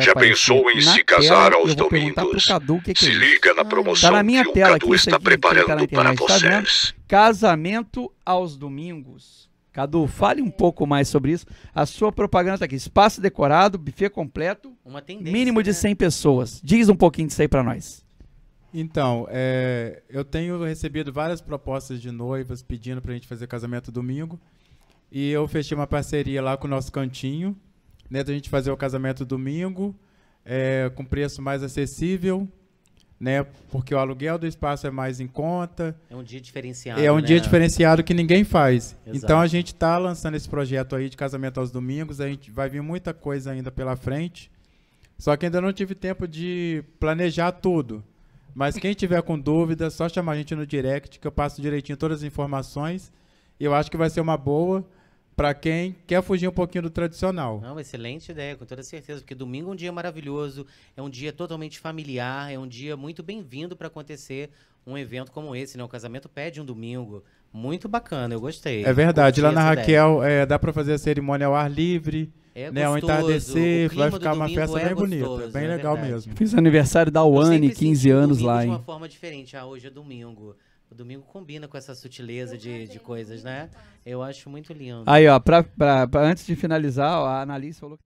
Já pensou em se casar aos domingos? Que que é se é liga na promoção tá na minha que tela, o Cadu está aqui, tá preparando tá para vocês. Tá Casamento aos domingos. Cadu, fale um pouco mais sobre isso. A sua propaganda está aqui. Espaço decorado, buffet completo, mínimo de 100 né? pessoas. Diz um pouquinho disso aí para nós. Então, é, eu tenho recebido várias propostas de noivas pedindo para a gente fazer casamento domingo. E eu fechei uma parceria lá com o nosso cantinho, né, da gente fazer o casamento domingo, é, com preço mais acessível, né, porque o aluguel do espaço é mais em conta. É um dia diferenciado. É um né? dia diferenciado que ninguém faz. Exato. Então a gente está lançando esse projeto aí de casamento aos domingos, a gente vai vir muita coisa ainda pela frente. Só que ainda não tive tempo de planejar tudo. Mas quem tiver com dúvida, só chamar a gente no direct que eu passo direitinho todas as informações. E Eu acho que vai ser uma boa para quem quer fugir um pouquinho do tradicional. Não, excelente ideia, com toda certeza, porque domingo é um dia maravilhoso, é um dia totalmente familiar, é um dia muito bem-vindo para acontecer um evento como esse, né? O casamento pede um domingo. Muito bacana, eu gostei. É verdade, lá na Raquel é, dá para fazer a cerimônia ao ar livre, é né, gostoso. entardecer, vai ficar uma festa é bem gostoso, bonita, bem é legal verdade. mesmo. Fiz aniversário da UANI, 15 anos lá, hein? de uma forma diferente, ah, hoje é domingo. O domingo combina com essa sutileza de, de é coisas, né? Eu acho muito lindo. Aí, ó, pra, pra, pra antes de finalizar, ó, a Annalise falou que